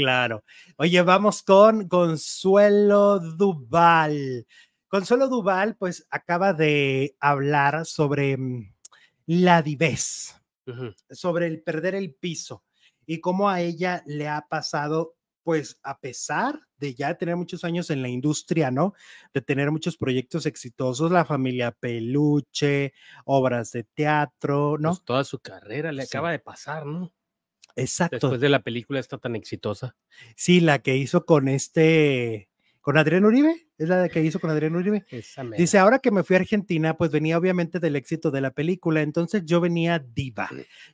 claro. Oye, vamos con Consuelo Duval. Consuelo Duval, pues acaba de hablar sobre mm, la divés, sobre el perder el piso y cómo a ella le ha pasado, pues a pesar de ya tener muchos años en la industria, ¿no? De tener muchos proyectos exitosos, la familia Peluche, obras de teatro, ¿no? Pues, toda su carrera le acaba de pasar, ¿no? Exacto. Después de la película está tan exitosa. Sí, la que hizo con este, con Adrián Uribe, es la que hizo con Adrián Uribe. Dice, ahora que me fui a Argentina, pues venía obviamente del éxito de la película, entonces yo venía diva.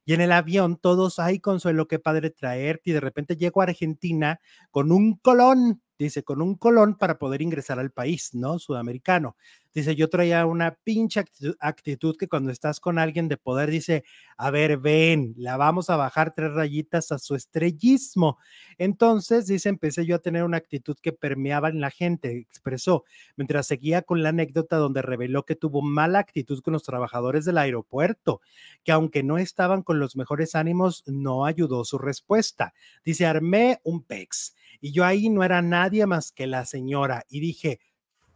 Y en el avión todos, ay, consuelo, qué padre traerte. Y de repente llego a Argentina con un colón, dice, con un colón para poder ingresar al país, ¿no? Sudamericano. Dice, yo traía una pinche actitud, que cuando estás con alguien de poder dice, a ver, ven, la vamos a bajar tres rayitas a su estrellismo. Entonces, dice, empecé yo a tener una actitud que permeaba en la gente, expresó, mientras seguía con la anécdota donde reveló que tuvo mala actitud con los trabajadores del aeropuerto, que aunque no estaban con los mejores ánimos, no ayudó su respuesta. Dice, armé un pex y yo ahí no era nadie más que la señora y dije,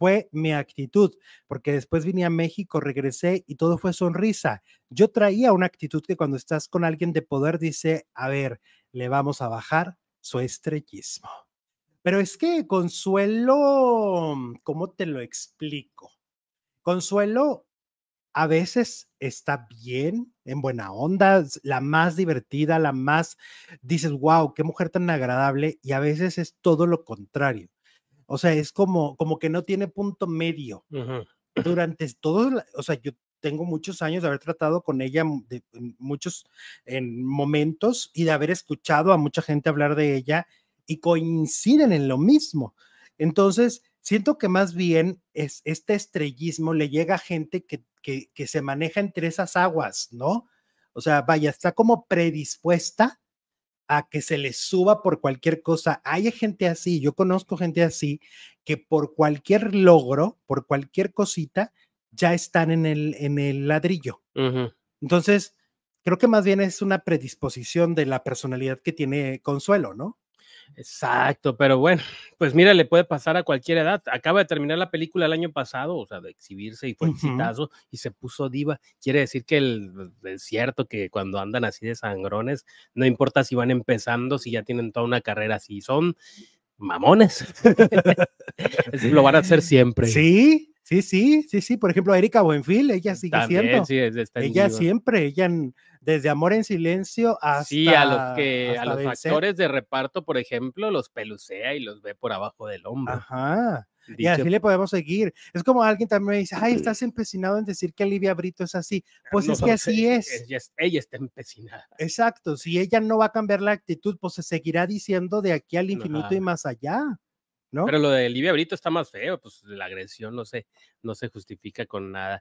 fue mi actitud, porque después vine a México, regresé y todo fue sonrisa. Yo traía una actitud que cuando estás con alguien de poder dice, a ver, le vamos a bajar su estrellismo. Pero es que Consuelo, mm, ¿cómo te lo explico? Consuelo a veces está bien, en buena onda, la más divertida, la más, dices, wow, qué mujer tan agradable, y a veces es todo lo contrario. O sea, es como, como que no tiene punto medio. Durante todo, o sea, yo tengo muchos años de haber tratado con ella mm, de, muchos en momentos y de haber escuchado a mucha gente hablar de ella y coinciden en lo mismo. Entonces, siento que más bien es, este estrellismo le llega a gente que, que, que se maneja entre esas aguas, ¿no? O sea, vaya, está como predispuesta a que se les suba por cualquier cosa. Hay gente así, yo conozco gente así, que por cualquier logro, por cualquier cosita, ya están en el, en el ladrillo. Entonces, creo que más bien es una predisposición de la personalidad que tiene Consuelo, ¿no? Exacto, pero bueno, pues mira, le puede pasar a cualquier edad. Acaba de terminar la película el año pasado, o sea, de exhibirse y fue y se puso diva. Quiere decir que pues, es cierto que cuando andan así de sangrones, no importa si van empezando, si ya tienen toda una carrera, si son mamones. lo van a hacer siempre. Sí, Sí, sí, sí, sí. Por ejemplo, Erika Buenfil, ella sigue siendo. ella siempre, ella desde Amor en Silencio hasta. Sí, a los que, a de reparto, por ejemplo, los pelucea y los ve por abajo del hombro. Ajá. Y así le podemos seguir. Es como alguien también me dice, ay, estás empecinado en decir que Olivia Brito es así. Ah, pues es que pues, así es. Ella, está empecinada. Exacto, si ella no va a cambiar la actitud, pues se seguirá diciendo de aquí al infinito y más allá. Pero lo de Libia Brito está más feo, pues la agresión no no se justifica con nada.